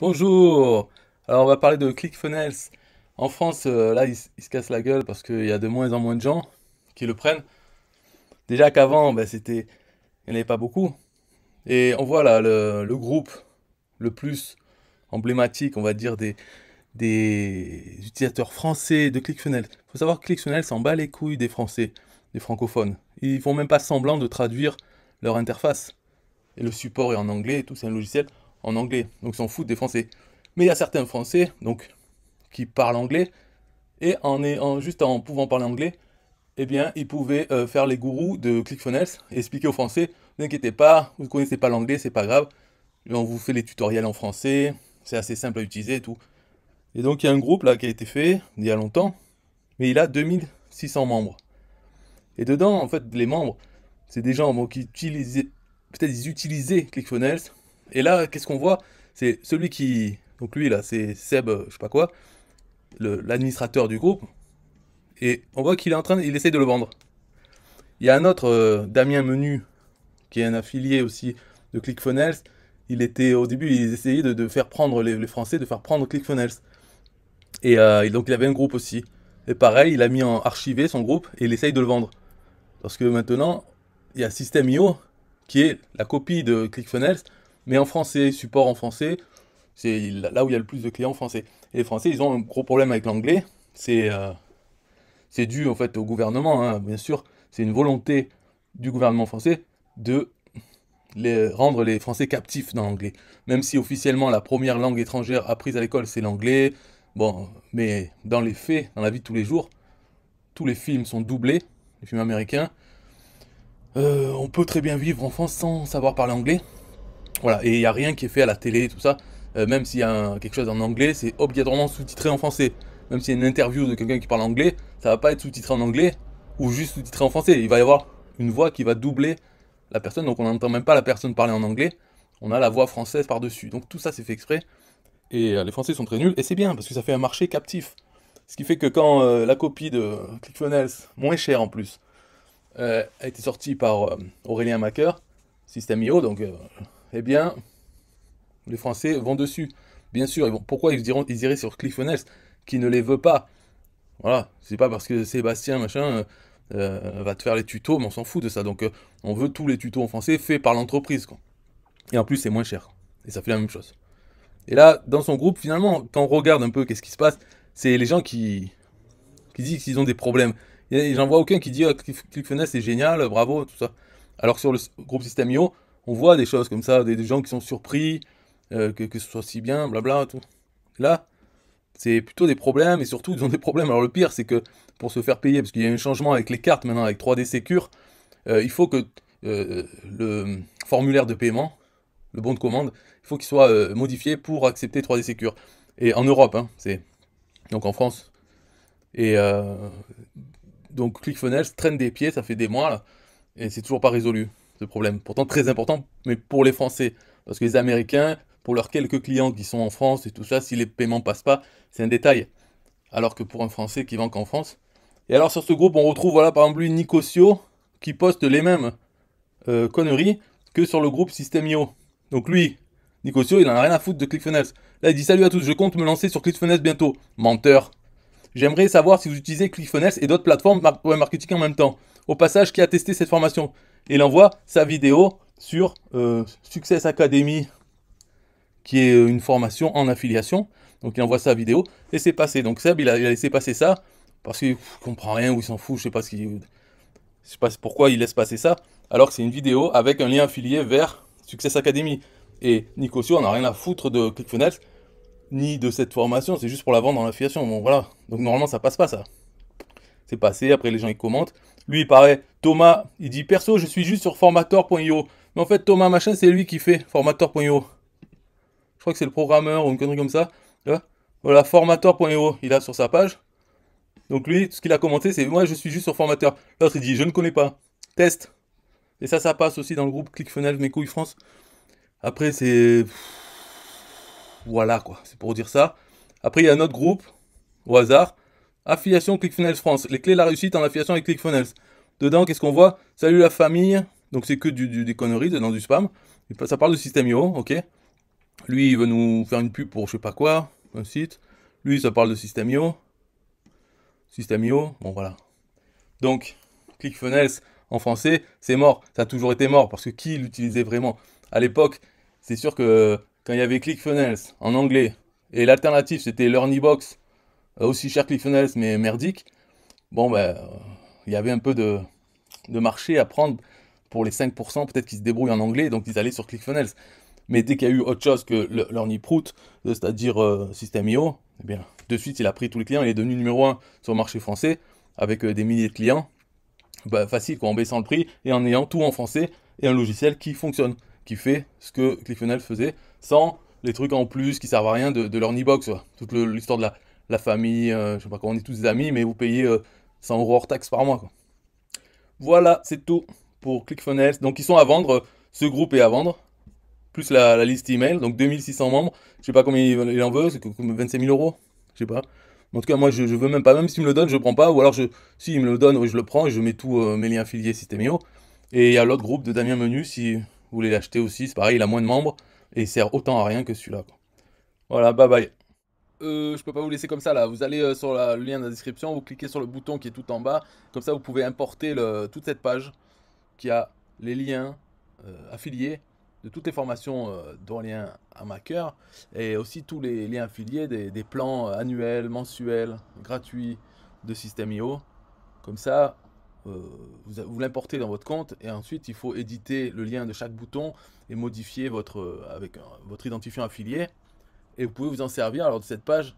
Bonjour Alors on va parler de ClickFunnels. En France, euh, là, ils, se cassent la gueule parce qu'il y a de moins en moins de gens qui le prennent. Déjà qu'avant, ben, c'était, il n'y en avait pas beaucoup. Et on voit là le, groupe le plus emblématique, on va dire, des, utilisateurs français de ClickFunnels. Il faut savoir que ClickFunnels s'en bat les couilles des Français, des francophones. Ils font même pas semblant de traduire leur interface. Et le support est en anglais tout, c'est un logiciel en anglais, donc s'en foutent des Français. Mais il y a certains Français, donc, qui parlent anglais, et en, est, en juste en pouvant parler anglais, eh bien, ils pouvaient euh, faire les gourous de ClickFunnels et expliquer aux Français, n'inquiétez pas, vous ne connaissez pas l'anglais, c'est pas grave, on vous fait les tutoriels en français, c'est assez simple à utiliser et tout. Et donc, il y a un groupe là qui a été fait il y a longtemps, mais il a 2600 membres. Et dedans, en fait, les membres, c'est des gens qui utilisaient, peut-être ils utilisaient ClickFunnels, et là, qu'est-ce qu'on voit C'est celui qui. Donc lui, là, c'est Seb, euh, je sais pas quoi, l'administrateur du groupe. Et on voit qu'il est en train. Il essaie de le vendre. Il y a un autre, euh, Damien Menu, qui est un affilié aussi de ClickFunnels. Il était, au début, il essayait de, faire prendre les, Français, de faire prendre ClickFunnels. Et, euh, et donc, il avait un groupe aussi. Et pareil, il a mis en archivé son groupe et il essaye de le vendre. Parce que maintenant, il y a System.io qui est la copie de ClickFunnels mais en français, support en français, c'est là où il y a le plus de clients français. Et les Français, ils ont un gros problème avec l'anglais, c'est euh, c'est dû en fait au gouvernement, hein, bien sûr, c'est une volonté du gouvernement français de les, rendre les Français captifs dans l'anglais. Même si officiellement la première langue étrangère apprise à l'école c'est l'anglais, bon, mais dans les faits, dans la vie de tous les jours, tous les films sont doublés, les films américains. Euh, on peut très bien vivre en France sans savoir parler anglais. Voilà, et il n'y a rien qui est fait à la télé tout ça. Euh, même s'il y a quelque chose en anglais, c'est obligatoirement sous-titré en français. Même s'il y a une interview de quelqu'un qui parle anglais, ça va pas être sous-titré en anglais ou juste sous-titré en français. Il va y avoir une voix qui va doubler la personne, donc on n'entend même pas la personne parler en anglais. On a la voix française par-dessus. Donc tout ça, c'est fait exprès. Et euh, les Français sont très nuls, et c'est bien, parce que ça fait un marché captif. Ce qui fait que quand euh, la copie de ClickFunnels, moins chère en plus, a été sortie par Aurélien Macker, System.io, donc eh bien, les Français vont dessus. Bien sûr, ils pourquoi ils, diront, ils iraient sur Cliffonels qui ne les veut pas Voilà, c'est pas parce que Sébastien, machin, euh, euh, va te faire les tutos, mais on s'en fout de ça. Donc, euh, on veut tous les tutos en français faits par l'entreprise. Et en plus, c'est moins cher. Et ça fait la même chose. Et là, dans son groupe, finalement, quand on regarde un peu qu'est-ce qui se passe, c'est les gens qui, disent qu'ils ont des problèmes. j'en vois aucun qui dit oh, est génial, bravo, tout ça. Alors sur le groupe Systemio on voit des choses comme ça, des, gens qui sont surpris, euh, que, ce soit si bien, blabla, tout. Là, c'est plutôt des problèmes, et surtout, ils ont des problèmes. Alors, le pire, c'est que pour se faire payer, parce qu'il y a un changement avec les cartes maintenant, avec 3D Secure, euh, il faut que euh, le formulaire de paiement, le bon de commande, il faut qu'il soit modifié pour accepter 3D Secure. Et en Europe, hein, c'est. Donc en France. Et donc ClickFunnels traîne des pieds, ça fait des mois et c'est toujours pas résolu problème. Pourtant très important, mais pour les Français. Parce que les Américains, pour leurs quelques clients qui sont en France et tout ça, si les paiements passent pas, c'est un détail. Alors que pour un Français qui vend qu'en France. Et alors sur ce groupe, on retrouve voilà par exemple lui Nicosio qui poste les mêmes euh, conneries que sur le groupe Systemio. Donc lui, Nicosio, il en a rien à foutre de ClickFunnels. Là, il dit salut à tous, je compte me lancer sur ClickFunnels bientôt. Menteur. J'aimerais savoir si vous utilisez ClickFunnels et d'autres plateformes marketing en même temps. Au passage, qui a testé cette formation il envoie sa vidéo sur euh, Success Academy, qui est euh, une formation en affiliation. Donc il envoie sa vidéo et c'est passé. Donc Seb, il a, laissé passer ça parce qu'il comprend rien ou il s'en fout, je sais sais pas pourquoi il laisse passer ça, alors que c'est une vidéo avec un lien affilié vers Success Academy. Et Nico, on n'a rien à foutre de ClickFunnels ni de cette formation, c'est juste pour la vendre en affiliation. Bon voilà, donc normalement ça passe pas ça. C'est passé, après les gens ils commentent. Lui, il paraît, Thomas, il dit perso, je suis juste sur formator.io. Mais en fait, Thomas Machin, c'est lui qui fait formator.io. Je crois que c'est le programmeur ou une connerie comme ça. Voilà, formator.io, il a sur sa page. Donc lui, ce qu'il a commenté, c'est moi, je suis juste sur formateur. L'autre, il dit, je ne connais pas. Test. Et ça, ça passe aussi dans le groupe ClickFunnels, mes couilles France. Après, c'est. Voilà, quoi. C'est pour dire ça. Après, il y a un autre groupe, au hasard. Affiliation ClickFunnels France. Les clés de la réussite en affiliation avec ClickFunnels. Dedans, qu'est-ce qu'on voit Salut la famille. Donc c'est que du, des conneries dedans du spam. Ça parle de système ok. Lui, il veut nous faire une pub pour je sais pas quoi, un site. Lui, ça parle de système IO. bon voilà. Donc, ClickFunnels en français, c'est mort. Ça a toujours été mort parce que qui l'utilisait vraiment À l'époque, c'est sûr que quand il y avait ClickFunnels en anglais et l'alternative c'était LearnyBox aussi cher que mais merdique, bon, ben, il y avait un peu de, de marché à prendre pour les 5%, peut-être qu'ils se débrouillent en anglais, donc ils allaient sur ClickFunnels. Mais dès qu'il y a eu autre chose que l'orniprout, euh, c'est-à-dire euh, système eh bien, de suite, il a pris tous les clients, il est devenu numéro 1 sur le marché français, avec euh, des milliers de clients. Ben, facile, en baissant le prix et en ayant tout en français et un logiciel qui fonctionne, qui fait ce que ClickFunnels faisait, sans les trucs en plus qui servent à rien de, de nibox toute l'histoire de la la famille, euh, je sais pas comment on est tous amis, mais vous payez 100 euh, euros hors taxes par mois. Voilà, c'est tout pour ClickFunnels. Donc ils sont à vendre, euh, ce groupe est à vendre, plus la, liste email, donc 2600 membres. Je sais pas combien il en veut, c'est 25 000 euros, je sais pas. En tout cas, moi, je, veux même pas, même s'il me le donne, je ne prends pas. Ou alors, je, s'il me le donne, je le prends et je mets tous mes liens affiliés Systemio. Et il y a l'autre groupe de Damien Menu, si vous voulez l'acheter aussi, c'est pareil, il a moins de membres et il sert autant à rien que celui-là. Voilà, bye bye. Je euh, je peux pas vous laisser comme ça là. Vous allez euh, sur le lien de la description, vous cliquez sur le bouton qui est tout en bas. Comme ça, vous pouvez importer le, toute cette page qui a les liens euh, affiliés de toutes les formations dont lien à ma cœur et aussi tous les liens affiliés des, plans annuels, mensuels, gratuits de Système IO. Comme ça, vous, vous l'importez dans votre compte et ensuite il faut éditer le lien de chaque bouton et modifier votre, avec votre identifiant affilié et vous pouvez vous en servir alors de cette page.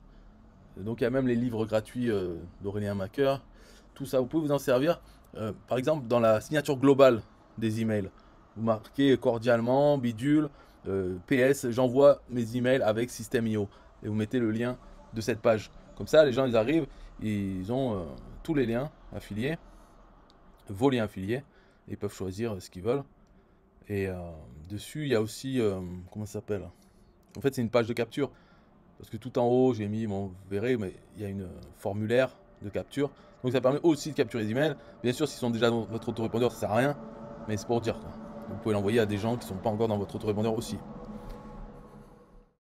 Donc il y a même les livres gratuits euh, d'Aurélien Macker, tout ça, vous pouvez vous en servir. Euh, par exemple, dans la signature globale des emails, vous marquez cordialement, bidule, euh, PS, j'envoie mes emails avec System.io et vous mettez le lien de cette page. Comme ça, les gens ils arrivent, ils ont tous les liens affiliés, vos liens affiliés, et peuvent choisir ce qu'ils veulent. Et dessus, il y a aussi, comment ça s'appelle en fait, c'est une page de capture. Parce que tout en haut, j'ai mis, mon vous verrez, mais il y a une formulaire de capture. Donc ça permet aussi de capturer les emails. Bien sûr, s'ils sont déjà dans votre autorépondeur, ça sert à rien. Mais c'est pour dire. Vous pouvez l'envoyer à des gens qui ne sont pas encore dans votre autorépondeur aussi.